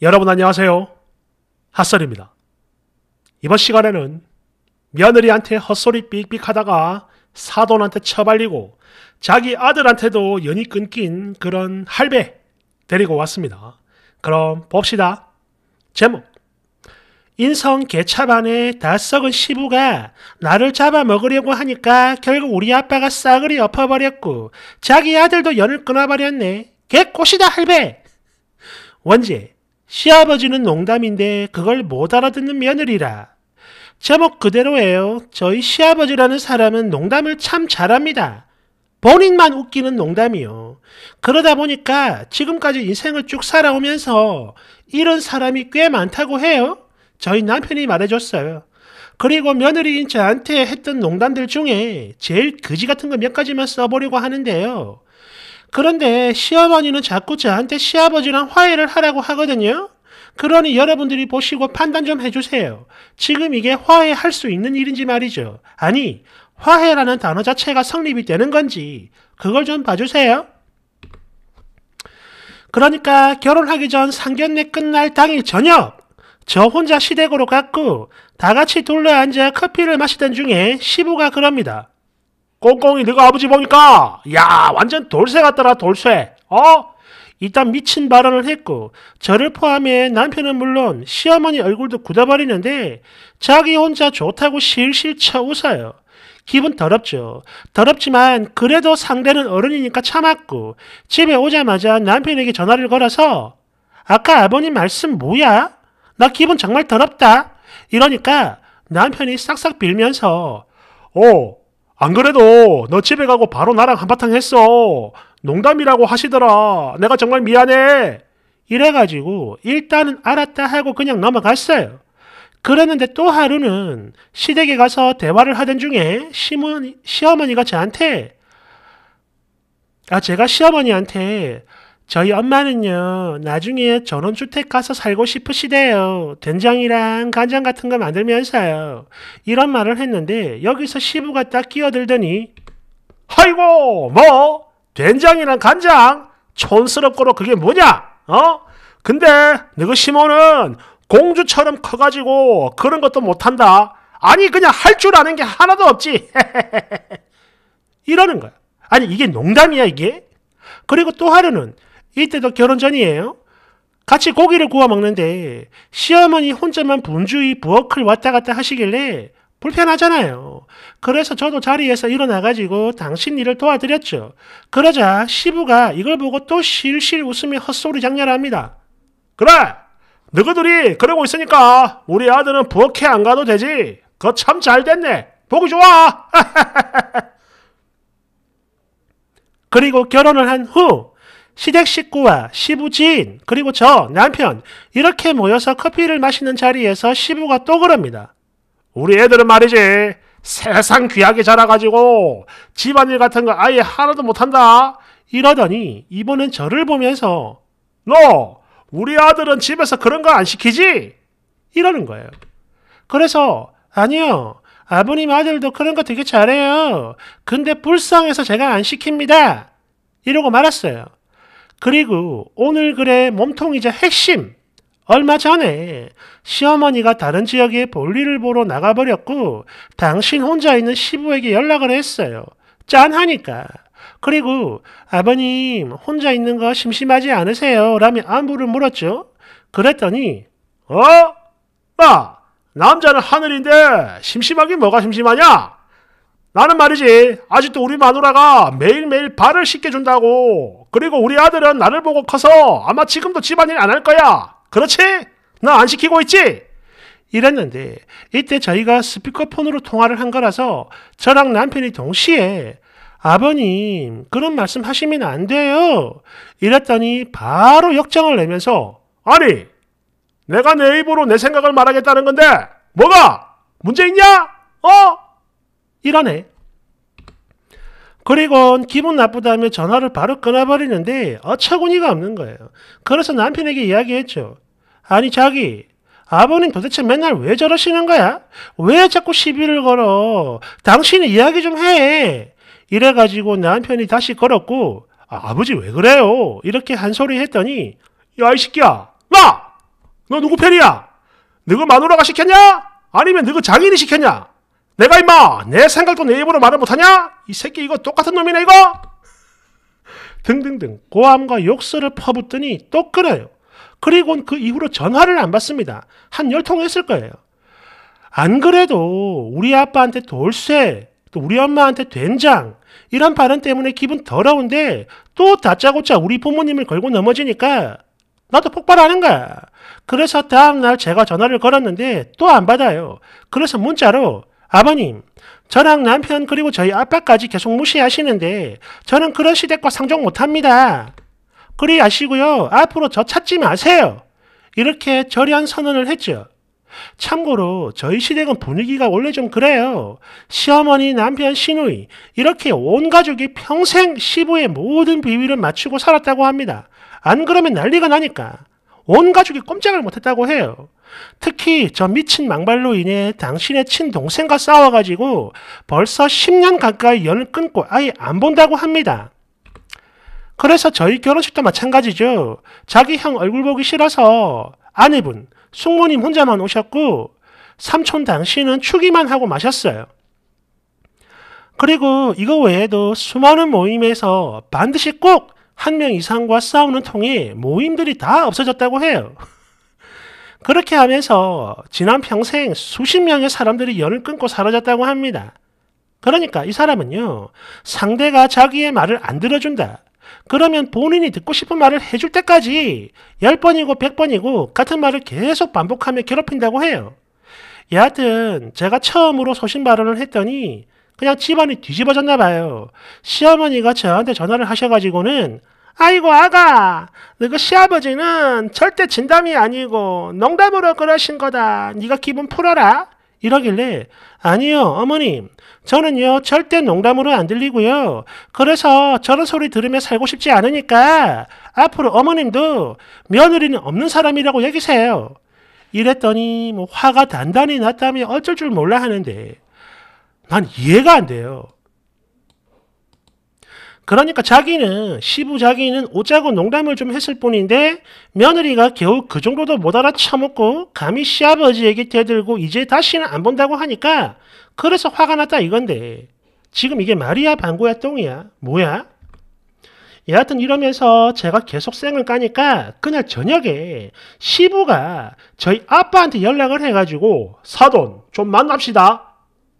여러분 안녕하세요. 핫설입니다. 이번 시간에는 며느리한테 헛소리 삑삑하다가 사돈한테 쳐발리고 자기 아들한테도 연이 끊긴 그런 할배 데리고 왔습니다. 그럼 봅시다. 제목 인성 개차반의 낯썩은 시부가 나를 잡아먹으려고 하니까 결국 우리 아빠가 싸그리 엎어버렸고 자기 아들도 연을 끊어버렸네. 개꼬시다 할배! 원제 시아버지는 농담인데 그걸 못 알아듣는 며느리라. 제목 그대로예요. 저희 시아버지라는 사람은 농담을 참 잘합니다. 본인만 웃기는 농담이요. 그러다 보니까 지금까지 인생을 쭉 살아오면서 이런 사람이 꽤 많다고 해요. 저희 남편이 말해줬어요. 그리고 며느리인 저한테 했던 농담들 중에 제일 그지 같은 거 몇 가지만 써보려고 하는데요. 그런데 시어머니는 자꾸 저한테 시아버지랑 화해를 하라고 하거든요. 그러니 여러분들이 보시고 판단 좀 해주세요. 지금 이게 화해할 수 있는 일인지 말이죠. 아니, 화해라는 단어 자체가 성립이 되는 건지 그걸 좀 봐주세요. 그러니까 결혼하기 전 상견례 끝날 당일 저녁 저 혼자 시댁으로 갔고 다 같이 둘러앉아 커피를 마시던 중에 시부가 그럽니다. 꽁꽁이 네가 아버지 보니까야 완전 돌쇠 같더라 돌쇠. 어? 일단 미친 발언을 했고 저를 포함해 남편은 물론 시어머니 얼굴도 굳어버리는데 자기 혼자 좋다고 실실 쳐웃어요. 기분 더럽죠. 더럽지만 그래도 상대는 어른이니까 참았고 집에 오자마자 남편에게 전화를 걸어서 아까 아버님 말씀 뭐야? 나 기분 정말 더럽다. 이러니까 남편이 싹싹 빌면서 오 어, 안 그래도 너 집에 가고 바로 나랑 한바탕 했어. 농담이라고 하시더라. 내가 정말 미안해. 이래가지고 일단은 알았다 하고 그냥 넘어갔어요. 그랬는데 또 하루는 시댁에 가서 대화를 하던 중에 시문, 시어머니가 저한테 아 제가 시어머니한테 저희 엄마는요, 나중에 전원주택 가서 살고 싶으시대요. 된장이랑 간장 같은 거 만들면서요. 이런 말을 했는데, 여기서 시부가 딱 끼어들더니, 아이고, 뭐? 된장이랑 간장? 촌스럽고로 그게 뭐냐? 어? 근데, 너그 시모는 공주처럼 커가지고 그런 것도 못한다. 아니, 그냥 할 줄 아는 게 하나도 없지. 이러는 거야. 아니, 이게 농담이야, 이게? 그리고 또 하루는 이때도 결혼 전이에요. 같이 고기를 구워 먹는데 시어머니 혼자만 분주히 부엌을 왔다 갔다 하시길래 불편하잖아요. 그래서 저도 자리에서 일어나가지고 당신 일을 도와드렸죠. 그러자 시부가 이걸 보고 또 실실 웃으며 헛소리 장렬합니다. 그래! 너희들이 그러고 있으니까 우리 아들은 부엌에 안 가도 되지. 그거 참 잘 됐네. 보기 좋아! 그리고 결혼을 한후 시댁 식구와 시부지인 그리고 저 남편 이렇게 모여서 커피를 마시는 자리에서 시부가 또 그럽니다. 우리 애들은 말이지 세상 귀하게 자라가지고 집안일 같은 거 아예 하나도 못한다 이러더니 이번엔 저를 보면서 너 우리 아들은 집에서 그런 거 안 시키지? 이러는 거예요. 그래서 아니요 아버님 아들도 그런 거 되게 잘해요. 근데 불쌍해서 제가 안 시킵니다. 이러고 말았어요. 그리고 오늘 글의 몸통이자 핵심 얼마 전에 시어머니가 다른 지역에 볼일을 보러 나가버렸고 당신 혼자 있는 시부에게 연락을 했어요. 짠하니까. 그리고 아버님 혼자 있는 거 심심하지 않으세요? 라며 안부를 물었죠. 그랬더니 어? 나 아, 남자는 하늘인데 심심하긴 뭐가 심심하냐? 나는 말이지 아직도 우리 마누라가 매일매일 발을 씻겨 준다고 그리고 우리 아들은 나를 보고 커서 아마 지금도 집안일 안 할 거야. 그렇지? 나 안 시키고 있지? 이랬는데 이때 저희가 스피커폰으로 통화를 한 거라서 저랑 남편이 동시에 아버님 그런 말씀 하시면 안 돼요. 이랬더니 바로 역정을 내면서 아니 내가 내 입으로 내 생각을 말하겠다는 건데 뭐가 문제 있냐? 어? 이러네. 그리고 기분 나쁘다며 전화를 바로 끊어버리는데 어처구니가 없는 거예요. 그래서 남편에게 이야기했죠. 아니 자기 아버님 도대체 맨날 왜 저러시는 거야? 왜 자꾸 시비를 걸어? 당신이 이야기 좀 해. 이래가지고 남편이 다시 걸었고 아, 버지왜 그래요? 이렇게 한 소리 했더니 야이 새끼야 나! 너 누구 편이야? 너가 마누라가 시켰냐? 아니면 너가 장인이 시켰냐? 내가 임마 내 생각도 내 입으로 말을 못하냐? 이 새끼 이거 똑같은 놈이네 이거? 등등등 고함과 욕설을 퍼붓더니 또 끊어요. 그리고는 그 이후로 전화를 안 받습니다. 한 열 통 했을 거예요. 안 그래도 우리 아빠한테 돌쇠, 또 우리 엄마한테 된장 이런 발언 때문에 기분 더러운데 또 다짜고짜 우리 부모님을 걸고 넘어지니까 나도 폭발하는 거야. 그래서 다음날 제가 전화를 걸었는데 또 안 받아요. 그래서 문자로 아버님, 저랑 남편 그리고 저희 아빠까지 계속 무시하시는데 저는 그런 시댁과 상종 못합니다. 그리 하시고요 앞으로 저 찾지 마세요. 이렇게 저리한 선언을 했죠. 참고로 저희 시댁은 분위기가 원래 좀 그래요. 시어머니, 남편, 시누이 이렇게 온 가족이 평생 시부의 모든 비위를 맞추고 살았다고 합니다. 안 그러면 난리가 나니까. 온 가족이 꼼짝을 못했다고 해요. 특히 저 미친 망발로 인해 당신의 친동생과 싸워가지고 벌써 10년 가까이 연을 끊고 아예 안 본다고 합니다. 그래서 저희 결혼식도 마찬가지죠. 자기 형 얼굴 보기 싫어서 아내분, 숙모님 혼자만 오셨고 삼촌 당신은 추기만 하고 마셨어요. 그리고 이거 외에도 수많은 모임에서 반드시 꼭 한명 이상과 싸우는 통이 모임들이 다 없어졌다고 해요. 그렇게 하면서 지난 평생 수십 명의 사람들이 연을 끊고 사라졌다고 합니다. 그러니까 이 사람은요, 상대가 자기의 말을 안 들어준다. 그러면 본인이 듣고 싶은 말을 해줄 때까지 10번이고 100번이고 같은 말을 계속 반복하며 괴롭힌다고 해요. 여하튼 제가 처음으로 소신 발언을 했더니 그냥 집안이 뒤집어졌나 봐요. 시어머니가 저한테 전화를 하셔가지고는 아이고 아가 너 그 시아버지는 절대 진담이 아니고 농담으로 그러신 거다. 네가 기분 풀어라. 이러길래 아니요 어머님 저는요 절대 농담으로 안 들리고요 그래서 저런 소리 들으며 살고 싶지 않으니까 앞으로 어머님도 며느리는 없는 사람이라고 여기세요 이랬더니 뭐 화가 단단히 났다며 어쩔 줄 몰라 하는데 난 이해가 안 돼요. 그러니까 자기는 시부 자기는 오자고 농담을 좀 했을 뿐인데 며느리가 겨우 그 정도도 못 알아 처먹고 감히 시아버지에게 대들고 이제 다시는 안 본다고 하니까 그래서 화가 났다 이건데 지금 이게 말이야 방구야 똥이야 뭐야? 여하튼 이러면서 제가 계속 쌩을 까니까 그날 저녁에 시부가 저희 아빠한테 연락을 해가지고 사돈 좀 만납시다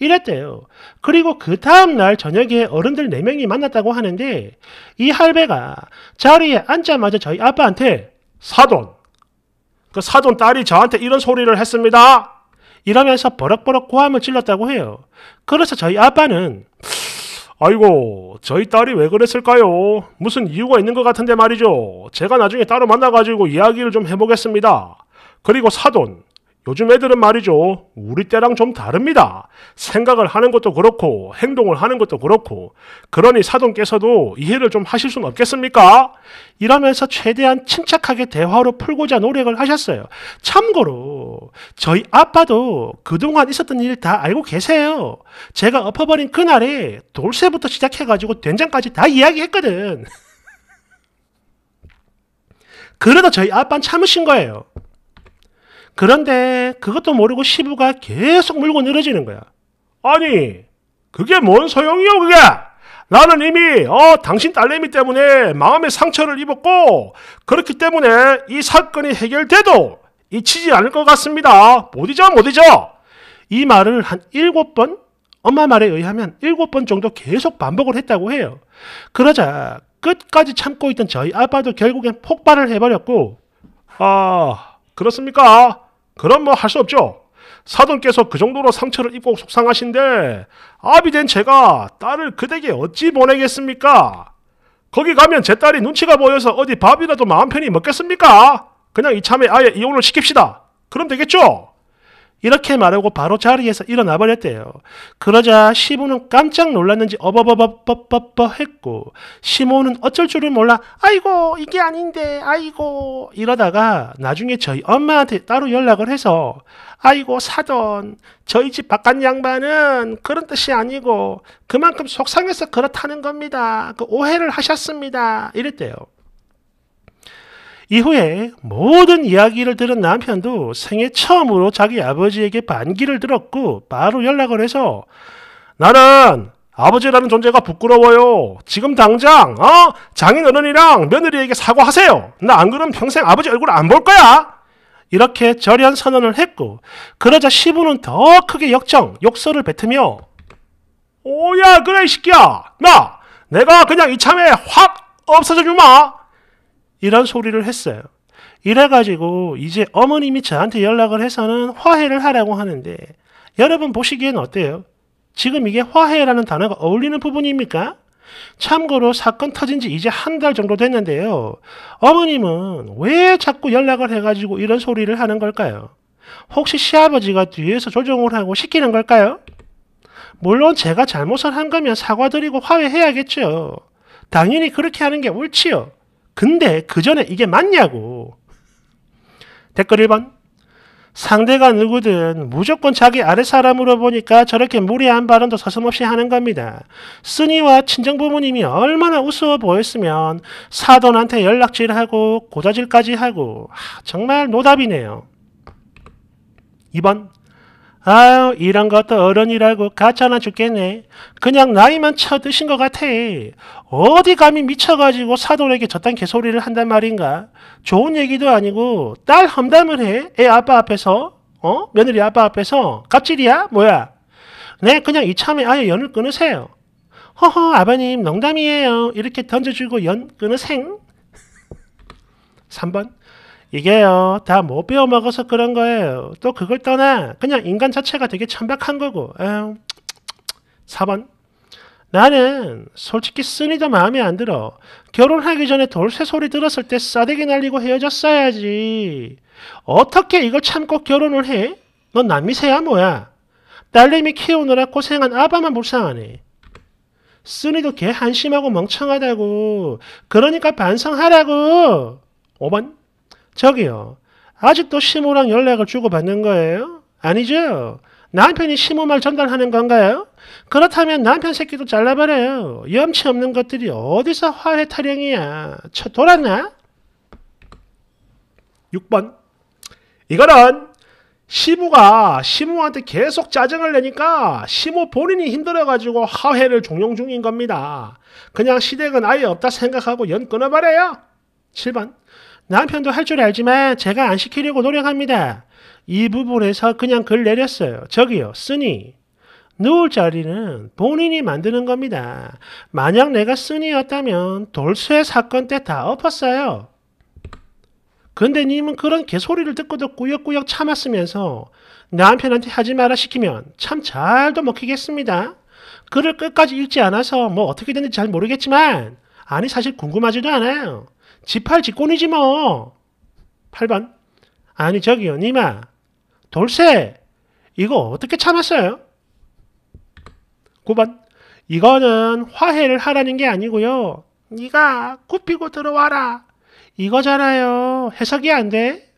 이랬대요. 그리고 그 다음날 저녁에 어른들 4명이 만났다고 하는데 이 할배가 자리에 앉자마자 저희 아빠한테 사돈, 그 사돈 딸이 저한테 이런 소리를 했습니다. 이러면서 버럭버럭 고함을 질렀다고 해요. 그래서 저희 아빠는 아이고 저희 딸이 왜 그랬을까요? 무슨 이유가 있는 것 같은데 말이죠. 제가 나중에 따로 만나가지고 이야기를 좀 해보겠습니다. 그리고 사돈, 요즘 애들은 말이죠. 우리 때랑 좀 다릅니다. 생각을 하는 것도 그렇고 행동을 하는 것도 그렇고 그러니 사돈께서도 이해를 좀 하실 수는 없겠습니까? 이러면서 최대한 침착하게 대화로 풀고자 노력을 하셨어요. 참고로 저희 아빠도 그동안 있었던 일 다 알고 계세요. 제가 엎어버린 그날에 돌쇠부터 시작해가지고 된장까지 다 이야기했거든. 그래도 저희 아빠는 참으신 거예요. 그런데 그것도 모르고 시부가 계속 물고 늘어지는 거야. 아니, 그게 뭔 소용이요, 그게? 나는 이미 어, 당신 딸내미 때문에 마음의 상처를 입었고 그렇기 때문에 이 사건이 해결돼도 잊히지 않을 것 같습니다. 못 잊어, 못 잊어. 이 말을 한 일곱 번 엄마 말에 의하면 일곱 번 정도 계속 반복을 했다고 해요. 그러자 끝까지 참고 있던 저희 아빠도 결국엔 폭발을 해버렸고 아 그렇습니까? 그럼 뭐 할 수 없죠. 사돈께서 그 정도로 상처를 입고 속상하신데 아비 된 제가 딸을 그대게 어찌 보내겠습니까? 거기 가면 제 딸이 눈치가 보여서 어디 밥이라도 마음 편히 먹겠습니까? 그냥 이참에 아예 이혼을 시킵시다. 그럼 되겠죠? 이렇게 말하고 바로 자리에서 일어나 버렸대요. 그러자 시부는 깜짝 놀랐는지 어버버버버버버 했고 시모는 어쩔 줄을 몰라 아이고 이게 아닌데 아이고 이러다가 나중에 저희 엄마한테 따로 연락을 해서 아이고 사돈 저희 집 바깥 양반은 그런 뜻이 아니고 그만큼 속상해서 그렇다는 겁니다. 그 오해를 하셨습니다. 이랬대요. 이후에 모든 이야기를 들은 남편도 생애 처음으로 자기 아버지에게 반기를 들었고 바로 연락을 해서 나는 아버지라는 존재가 부끄러워요. 지금 당장 어? 장인어른이랑 며느리에게 사과하세요. 나 안 그러면 평생 아버지 얼굴 안 볼 거야. 이렇게 저리한 선언을 했고 그러자 시부는 더 크게 역정, 욕설을 뱉으며 오야 그래 이 새끼야 나 내가 그냥 이참에 확 없어져 주마 이런 소리를 했어요. 이래가지고 이제 어머님이 저한테 연락을 해서는 화해를 하라고 하는데 여러분 보시기엔 어때요? 지금 이게 화해라는 단어가 어울리는 부분입니까? 참고로 사건 터진 지 이제 한 달 정도 됐는데요. 어머님은 왜 자꾸 연락을 해가지고 이런 소리를 하는 걸까요? 혹시 시아버지가 뒤에서 조정을 하고 시키는 걸까요? 물론 제가 잘못을 한 거면 사과드리고 화해해야겠죠. 당연히 그렇게 하는 게 옳지요. 근데 그 전에 이게 맞냐고. 댓글 1번. 상대가 누구든 무조건 자기 아랫 사람으로 보니까 저렇게 무례한 발언도 서슴없이 하는 겁니다. 쓰니와 친정 부모님이 얼마나 우스워 보였으면 사돈한테 연락질하고 고자질까지 하고 하, 정말 노답이네요. 2번 아유 이런 것도 어른이라고 가짜나 죽겠네. 그냥 나이만 쳐드신 것 같아. 어디 감히 미쳐가지고 사돈에게 저딴 개소리를 한단 말인가. 좋은 얘기도 아니고 딸 험담을 해. 애 아빠 앞에서. 어? 며느리 아빠 앞에서. 갑질이야? 뭐야? 네 그냥 이참에 아예 연을 끊으세요. 허허 아버님 농담이에요. 이렇게 던져주고 연 끊으생. 3번 이게요 다 못 배워 먹어서 그런 거예요. 또 그걸 떠나 그냥 인간 자체가 되게 천박한 거고. 에휴. 4번 나는 솔직히 쓰니도 마음에 안 들어. 결혼하기 전에 돌쇠 소리 들었을 때 싸대기 날리고 헤어졌어야지. 어떻게 이걸 참고 결혼을 해? 넌남미세야 뭐야? 딸내미 키우느라 고생한 아빠만 불쌍하네. 쓰니도 개 한심하고 멍청하다고. 그러니까 반성하라고. 5번 저기요. 아직도 시모랑 연락을 주고받는 거예요? 아니죠. 남편이 시모 말 전달하는 건가요? 그렇다면 남편 새끼도 잘라버려요. 염치 없는 것들이 어디서 화해 타령이야. 쳐 돌았나? 6번. 이거는 시모가 시모한테 계속 짜증을 내니까 시모 본인이 힘들어가지고 화해를 종용 중인 겁니다. 그냥 시댁은 아예 없다 생각하고 연 끊어버려요. 7번. 남편도 할 줄 알지만 제가 안 시키려고 노력합니다. 이 부분에서 그냥 글 내렸어요. 저기요, 쓰니. 누울 자리는 본인이 만드는 겁니다. 만약 내가 쓰니였다면 돌쇠 사건 때 다 엎었어요. 근데 님은 그런 개소리를 듣고도 꾸역꾸역 참았으면서 남편한테 하지 마라 시키면 참 잘도 먹히겠습니다. 글을 끝까지 읽지 않아서 뭐 어떻게 됐는지 잘 모르겠지만 아니 사실 궁금하지도 않아요. 지팔 지꾼이지 뭐. 8번. 아니 저기요 니마. 돌쇠. 이거 어떻게 참았어요? 9번. 이거는 화해를 하라는 게 아니고요. 네가 굽히고 들어와라. 이거잖아요. 해석이 안 돼?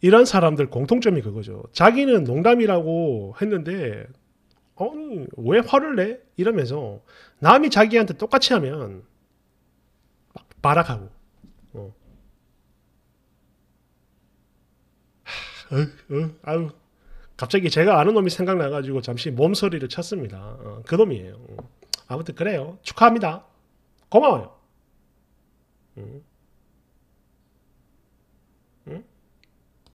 이런 사람들 공통점이 그거죠. 자기는 농담이라고 했는데 어, 음, 왜 화를 내? 이러면서 남이 자기한테 똑같이 하면 막 발악하고 어. 하, 어, 어, 아유 갑자기 제가 아는 놈이 생각나가지고 잠시 몸서리를 쳤습니다. 어, 그 놈이에요. 어. 아무튼 그래요. 축하합니다. 고마워요. 음.